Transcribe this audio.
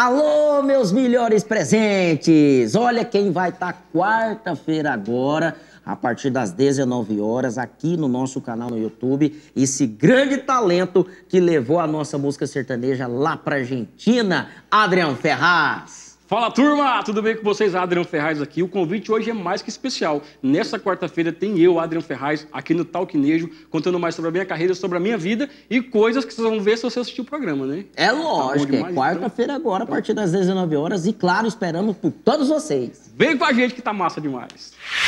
Alô, meus melhores presentes! Olha quem vai estar tá quarta-feira agora, a partir das 19 horas, aqui no nosso canal no YouTube. Esse grande talento que levou a nossa música sertaneja lá pra Argentina, Adriano Ferraz. Fala turma, tudo bem com vocês? Adriano Ferraz aqui. O convite hoje é mais que especial. Nessa quarta-feira tem eu, Adriano Ferraz, aqui no Talquinejo, contando mais sobre a minha carreira, sobre a minha vida e coisas que vocês vão ver se você assistir o programa, né? É tá lógico, tá é então. quarta-feira agora, a então. partir das 19 horas e claro, esperamos por todos vocês. Vem com a gente que tá massa demais.